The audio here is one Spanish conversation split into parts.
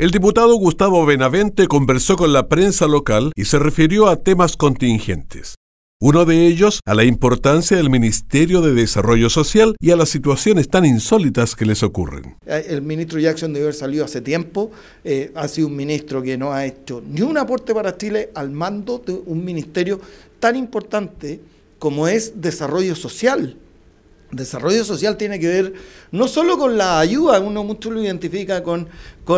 El diputado Gustavo Benavente conversó con la prensa local y se refirió a temas contingentes. Uno de ellos a la importancia del Ministerio de Desarrollo Social y a las situaciones tan insólitas que les ocurren. Eh, el ministro Jackson debe haber salido hace tiempo. Eh, ha sido un ministro que no ha hecho ni un aporte para Chile al mando de un ministerio tan importante como es desarrollo social desarrollo social tiene que ver no solo con la ayuda, uno mucho lo identifica con,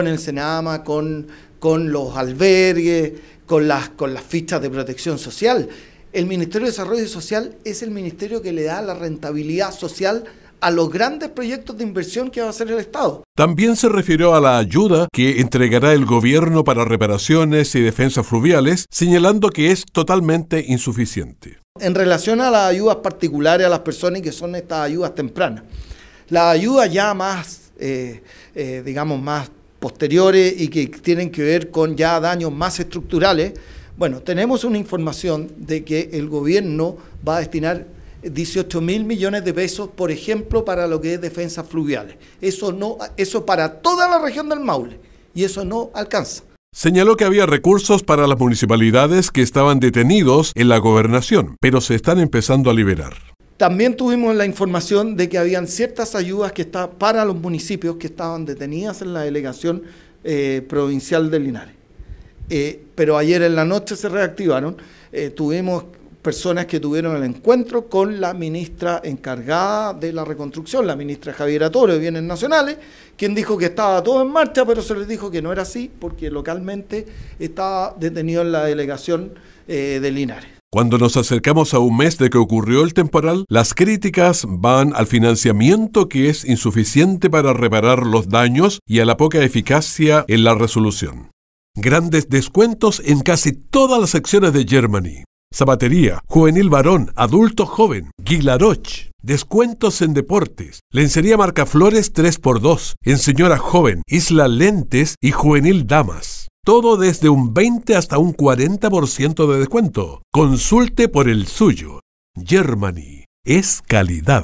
el Senama, con, con los albergues, con las, con las fichas de protección social. El Ministerio de Desarrollo Social es el ministerio que le da la rentabilidad social a los grandes proyectos de inversión que va a hacer el Estado. También se refirió a la ayuda que entregará el gobierno para reparaciones y defensas fluviales, señalando que es totalmente insuficiente. En relación a las ayudas particulares a las personas que son estas ayudas tempranas, las ayudas ya más, eh, eh, digamos, más posteriores y que tienen que ver con ya daños más estructurales, bueno, tenemos una información de que el gobierno va a destinar 18 mil millones de pesos, por ejemplo, para lo que es defensas fluviales. Eso, no, eso para toda la región del Maule y eso no alcanza. Señaló que había recursos para las municipalidades que estaban detenidos en la gobernación, pero se están empezando a liberar. También tuvimos la información de que habían ciertas ayudas que para los municipios que estaban detenidas en la delegación eh, provincial de Linares. Eh, pero ayer en la noche se reactivaron. Eh, tuvimos personas que tuvieron el encuentro con la ministra encargada de la reconstrucción, la ministra Javiera Toro de Bienes Nacionales, quien dijo que estaba todo en marcha, pero se les dijo que no era así porque localmente estaba detenido en la delegación eh, de Linares. Cuando nos acercamos a un mes de que ocurrió el temporal, las críticas van al financiamiento que es insuficiente para reparar los daños y a la poca eficacia en la resolución. Grandes descuentos en casi todas las secciones de Germany. Sabatería, juvenil varón, adulto joven, Guilaroch, descuentos en deportes, lencería marca Flores 3x2, en señora joven, Isla Lentes y juvenil damas. Todo desde un 20 hasta un 40% de descuento. Consulte por el suyo. Germany es calidad.